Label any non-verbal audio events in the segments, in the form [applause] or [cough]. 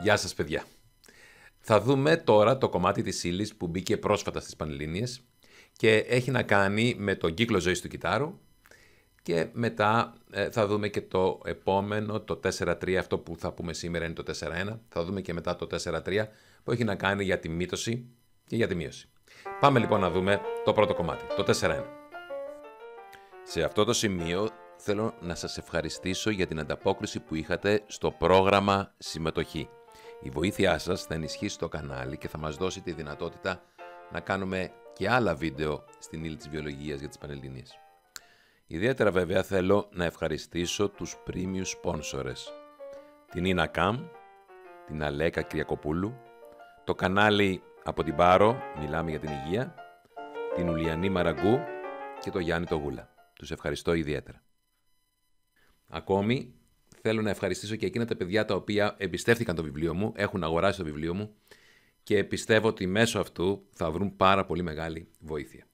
Γεια σας παιδιά. Θα δούμε τώρα το κομμάτι της ύλη που μπήκε πρόσφατα στις Πανελλήνιες και έχει να κάνει με τον κύκλο ζωής του κιτάρου και μετά ε, θα δούμε και το επόμενο, το 4-3, αυτό που θα πούμε σήμερα είναι το 4-1. Θα δούμε και μετά το 4-3 που έχει να κάνει για τη μύτωση και για τη μείωση. Πάμε λοιπόν να δούμε το πρώτο κομμάτι, το 4-1. Σε αυτό το σημείο θέλω να σας ευχαριστήσω για την ανταπόκριση που είχατε στο πρόγραμμα συμμετοχή. Η βοήθειά σας θα ενισχύσει το κανάλι και θα μας δώσει τη δυνατότητα να κάνουμε και άλλα βίντεο στην ύλη της βιολογίας για τις Πανελληνίες. Ιδιαίτερα βέβαια θέλω να ευχαριστήσω τους premium sponsors. Την Ίνα Καμ, την Αλέκα Κριακοπούλου, το κανάλι από την Πάρο, μιλάμε για την υγεία, την Ουλιανή Μαραγκού και το Γιάννη Τογούλα. Τους ευχαριστώ ιδιαίτερα. Ακόμη, θέλω να ευχαριστήσω και εκείνα τα παιδιά τα οποία εμπιστεύτηκαν το βιβλίο μου, έχουν αγοράσει το βιβλίο μου και πιστεύω ότι μέσω αυτού θα βρουν πάρα πολύ μεγάλη βοήθεια.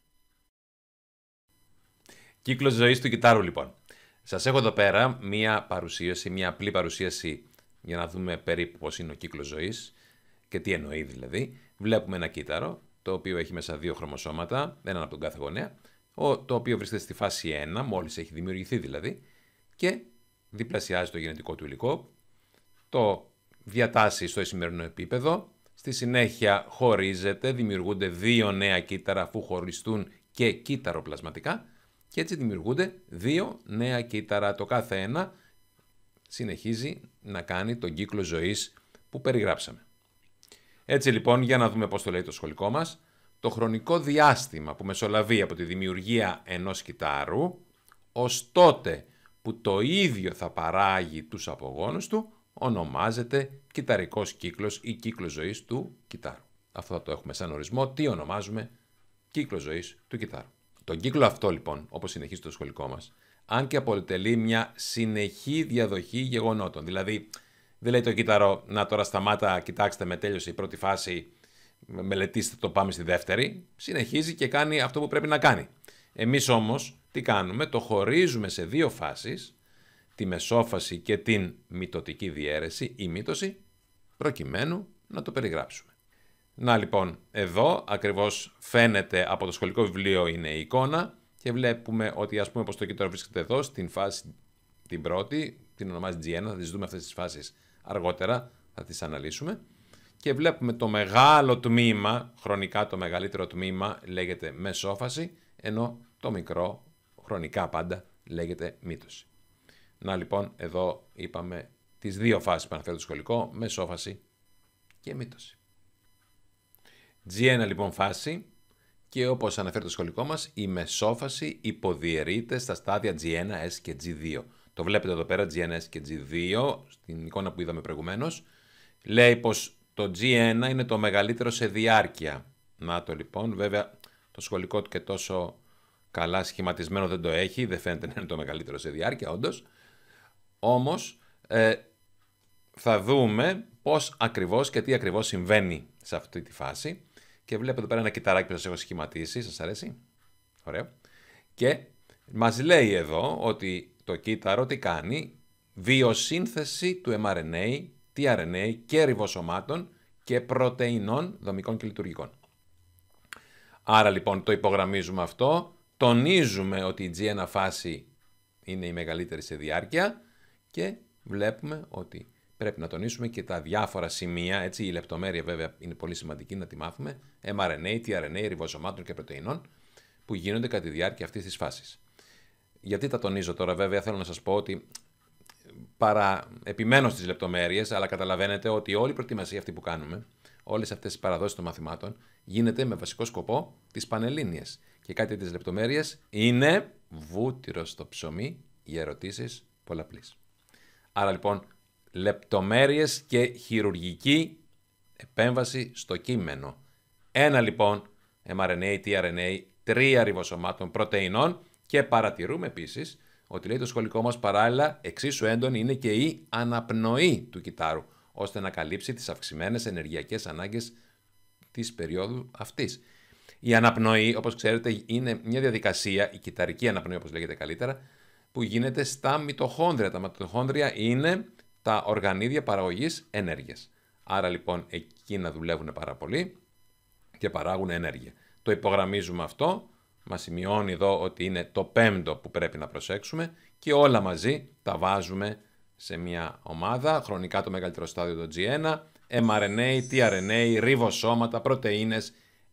Κύκλος ζωής του κιτάρου, λοιπόν. Σας έχω εδώ πέρα μία παρουσίαση, μία απλή παρουσίαση για να δούμε περίπου πώς είναι ο κύκλος ζωής και τι εννοεί δηλαδή. Βλέπουμε ένα κύτταρο, το οποίο έχει μέσα δύο χρωμοσώματα, έναν από τον κάθε γονέα, το οποίο βρίσκεται στη φάση 1, μόλις έχει δημιουργηθεί δηλαδή, και διπλασιάζει το γενετικό του υλικό, το διατάσσει στο σημερινό επίπεδο, στη συνέχεια χωρίζεται, δημιουργούνται δύο νέα κύτταρα αφού χωριστούν και κύτταρο-πλασματικά και έτσι δημιουργούνται δύο νέα κύτταρα. Το κάθε ένα συνεχίζει να κάνει τον κύκλο ζωής που περιγράψαμε. Έτσι λοιπόν, για να δούμε πώς το λέει το σχολικό μας, το χρονικό διάστημα που μεσολαβεί από τη δημιουργία ενός κυτάρου ως τότε που το ίδιο θα παράγει τους απογόνους του, ονομάζεται κυταρικός κύκλος ή κύκλος ζωής του κυτάρου. Αυτό θα το έχουμε σαν ορισμό, τι ονομάζουμε κύκλος ζωής του κυτάρου. Τον κύκλο αυτό λοιπόν, όπως συνεχίζει το σχολικό μας, αν και αποτελεί μια συνεχή διαδοχή γεγονότων. Δηλαδή, δεν λέει το κύτταρο, να τώρα σταμάτα, κοιτάξτε με τέλειωσε η πρώτη φάση, μελετήστε το, πάμε στη δεύτερη. Συνεχίζει και κάνει αυτό που πρέπει να κάνει. Εμείς όμως, τι κάνουμε, το χωρίζουμε σε δύο φάσεις, τη μεσόφαση και την μητοτική διαίρεση ή μήτωση, προκειμένου να το περιγράψουμε. Να λοιπόν, εδώ ακριβώς φαίνεται από το σχολικό βιβλίο είναι η εικόνα και βλέπουμε ότι ας πούμε πως το κύτταρο βρίσκεται εδώ στην φάση την πρώτη, την ονομάζει G1, θα τις δούμε αυτές τις φάσεις αργότερα, θα τις αναλύσουμε. Και βλέπουμε το μεγάλο τμήμα, χρονικά το μεγαλύτερο τμήμα λέγεται μεσόφαση, ενώ το μικρό χρονικά πάντα, λέγεται μύτωση. Να λοιπόν, εδώ είπαμε τις δύο φάσεις που αναφέρει το σχολικό, μεσόφαση και μύτωση. G1 λοιπόν φάση και όπως αναφέρει το σχολικό μας, η μεσόφαση υποδιαιρείται στα στάδια G1, S και G2. Το βλέπετε εδώ πέρα, G1, S και G2, στην εικόνα που είδαμε προηγουμένως. Λέει πως το G1 είναι το μεγαλύτερο σε διάρκεια. Να το λοιπόν, βέβαια το σχολικό του και τόσο καλά σχηματισμένο δεν το έχει, δεν φαίνεται να είναι το μεγαλύτερο σε διάρκεια όντως. Όμως ε, θα δούμε πώς ακριβώς και τι ακριβώς συμβαίνει σε αυτή τη φάση. Και βλέπετε εδώ πέρα ένα κυταράκι που σας έχω σχηματίσει, σας αρέσει. Ωραίο. Και μας λέει εδώ ότι το κύτταρο τι κάνει, βιοσύνθεση του mRNA, tRNA και ριβοσωμάτων και πρωτεϊνών δομικών και λειτουργικών. Άρα λοιπόν το υπογραμμίζουμε αυτό τονίζουμε ότι η G1 φάση είναι η μεγαλύτερη σε διάρκεια και βλέπουμε ότι πρέπει να τονίσουμε και τα διάφορα σημεία, έτσι η λεπτομέρεια βέβαια είναι πολύ σημαντική να τη μάθουμε, mRNA, tRNA, ριβοζωμάτων και πρωτεϊνών που γίνονται κατά τη διάρκεια αυτής της φάσης. Γιατί τα τονίζω τώρα βέβαια, θέλω να σας πω ότι παρά επιμένω στις λεπτομέρειες, αλλά καταλαβαίνετε ότι όλη η προετοιμασία αυτή που κάνουμε, όλες αυτές οι παραδόσεις των μαθημάτων, γίνεται με βασικό σκοπό τις πανελλήνιες και κάτι τις λεπτομέρειες είναι βούτυρος στο ψωμί για ερωτήσεις πολλαπλής. Άρα λοιπόν λεπτομέρειες και χειρουργική επέμβαση στο κείμενο. Ένα λοιπόν mRNA, tRNA, τρία ριβοσωμάτων πρωτεϊνών και παρατηρούμε επίσης ότι λέει το σχολικό μας παράλληλα εξίσου έντονη είναι και η αναπνοή του κυτάρου ώστε να καλύψει τις αυξημένες ενεργειακές ανάγκες της περίοδου αυτής. Η αναπνοή, όπως ξέρετε, είναι μια διαδικασία, η κυταρική αναπνοή, όπως λέγεται καλύτερα, που γίνεται στα μυτοχόνδρια. Τα μυτοχόνδρια είναι τα οργανίδια παραγωγής ενέργειας. Άρα λοιπόν εκεί να δουλεύουν πάρα πολύ και παράγουν ενέργεια. Το υπογραμμίζουμε αυτό. Μας σημειώνει εδώ ότι είναι το πέμπτο που πρέπει να προσέξουμε και όλα μαζί τα βάζουμε σε μια ομάδα. Χρονικά το μεγαλύτερο στάδιο το G1, mRNA, tRNA, ριβοσώματα, πρωτενε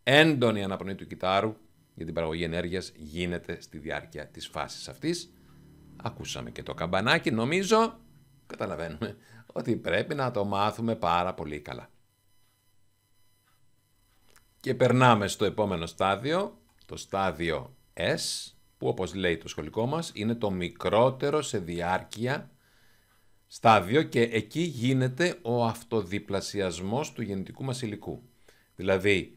έντονη αναπνοή του κιταρού για την παραγωγή ενέργειας γίνεται στη διάρκεια της φάσης αυτής. Ακούσαμε και το καμπανάκι, νομίζω, καταλαβαίνουμε, ότι πρέπει να το μάθουμε πάρα πολύ καλά. Και περνάμε στο επόμενο στάδιο, το στάδιο S, που όπως λέει το σχολικό μας είναι το μικρότερο σε διάρκεια στάδιο και εκεί γίνεται ο αυτοδιπλασιασμός του γεννητικού μας υλικού. Δηλαδή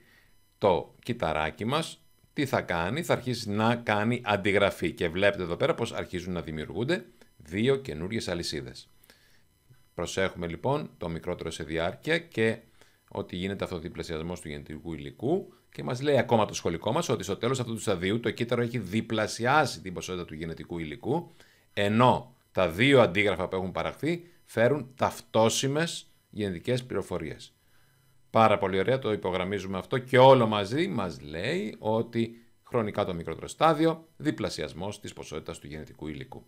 το κυταράκι μας, τι θα κάνει, θα αρχίσει να κάνει αντιγραφή και βλέπετε εδώ πέρα πως αρχίζουν να δημιουργούνται δύο καινούριες αλυσίδες. Προσέχουμε λοιπόν το μικρότερο σε διάρκεια και ότι γίνεται αυτός ο διπλασιασμός του γενετικού υλικού και μας λέει ακόμα το σχολικό μας ότι στο τέλος αυτού του σταδίου το κύτταρο έχει διπλασιάσει την ποσότητα του γενετικού υλικού ενώ τα δύο αντίγραφα που έχουν παραχθεί φέρουν ταυτόσιμες γενετικές πληροφορίες. Πάρα πολύ ωραία, το υπογραμμίζουμε αυτό και όλο μαζί μας λέει ότι χρονικά το μικρότερο στάδιο, διπλασιασμός της ποσότητας του γενετικού υλικού.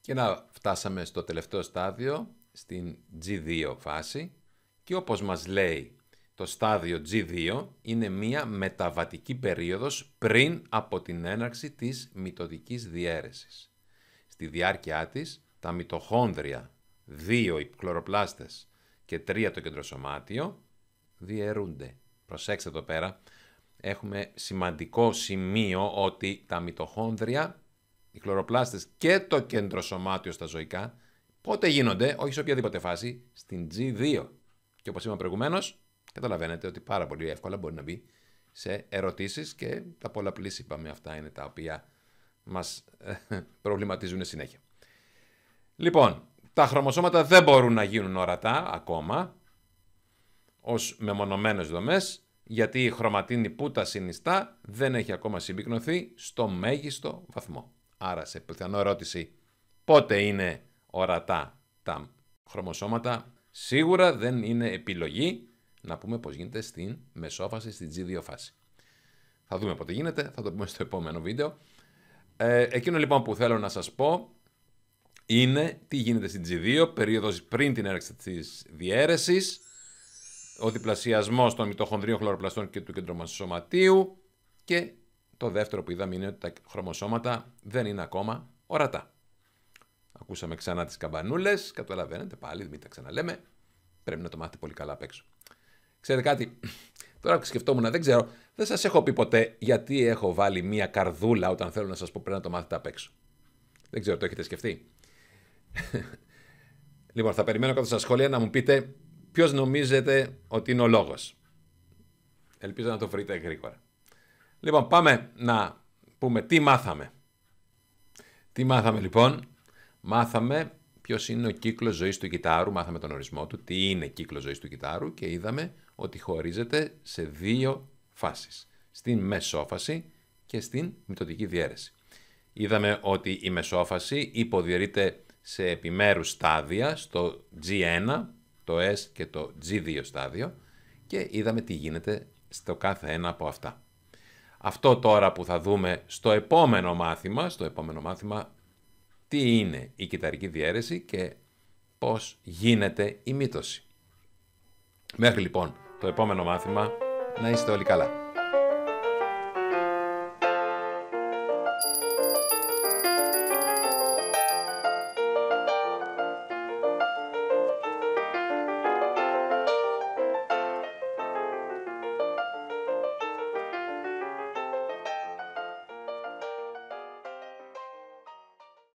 Και να φτάσαμε στο τελευταίο στάδιο, στην G2 φάση και όπως μας λέει το στάδιο G2 είναι μία μεταβατική περίοδος πριν από την έναρξη της μυτοδικής διαίρεσης. Στη διάρκειά της τα μυτοχόνδρια, δύο οι κλωροπλάστες και τρία το κεντροσωμάτιο διαιρούνται. Προσέξτε εδώ πέρα, έχουμε σημαντικό σημείο ότι τα μυτοχόνδρια, οι χλωροπλάστες και το κεντροσωμάτιο στα ζωικά, πότε γίνονται, όχι σε οποιαδήποτε φάση, στην G2. Και όπως είπαμε προηγουμένως, καταλαβαίνετε ότι πάρα πολύ εύκολα μπορεί να μπει σε ερωτήσεις και τα πολλαπλής είπαμε αυτά είναι τα οποία μας ε, προβληματίζουν συνέχεια. Λοιπόν, τα χρωμοσώματα δεν μπορούν να γίνουν ορατά ακόμα, ως μεμονωμένες δομές, γιατί η χρωματίνη που τα συνιστά δεν έχει ακόμα συμπυκνωθεί στο μέγιστο βαθμό. Άρα σε πιθανό ερώτηση πότε είναι ορατά τα χρωμοσώματα, σίγουρα δεν είναι επιλογή να πούμε πώς γίνεται στην μεσόφαση, στην G2 φάση. Θα δούμε πότε γίνεται, θα το πούμε στο επόμενο βίντεο. Ε, εκείνο λοιπόν που θέλω να σας πω είναι τι γίνεται στην G2, περίοδος πριν την έρεξη της διαίρεσης, ο διπλασιασμός των μυτοχονδρίων χλωροπλαστών και του σωματίου. Και το δεύτερο που είδαμε είναι ότι τα χρωμοσώματα δεν είναι ακόμα ορατά. Ακούσαμε ξανά τις καμπανούλες. Καταλαβαίνετε πάλι, μην τα ξαναλέμε. Πρέπει να το μάθετε πολύ καλά απ' έξω. Ξέρετε κάτι, [clears throat] τώρα που σκεφτόμουν, δεν ξέρω, δεν σας έχω πει ποτέ γιατί έχω βάλει μία καρδούλα όταν θέλω να σας πω πρέπει να το μάθετε απ' έξω. Δεν ξέρω, το έχετε σκεφτεί. [laughs] λοιπόν, θα περιμένω κάτω στα σχόλια να μου πείτε ποιος νομίζετε ότι είναι ο λόγος. Ελπίζω να το βρείτε γρήγορα. Λοιπόν, πάμε να πούμε τι μάθαμε. Τι μάθαμε λοιπόν. Μάθαμε ποιος είναι ο κύκλος ζωής του κιτάρου, μάθαμε τον ορισμό του, τι είναι κύκλος ζωής του κιτάρου και είδαμε ότι χωρίζεται σε δύο φάσεις. Στην μεσόφαση και στην μυτοτική διαίρεση. Είδαμε ότι η μεσόφαση υποδιαιρείται σε επιμέρους στάδια στο G1 το S και το G2 στάδιο και είδαμε τι γίνεται στο κάθε ένα από αυτά. Αυτό τώρα που θα δούμε στο επόμενο μάθημα, στο επόμενο μάθημα τι είναι η κυταρική διαίρεση και πώς γίνεται η μύτωση. Μέχρι λοιπόν το επόμενο μάθημα να είστε όλοι καλά.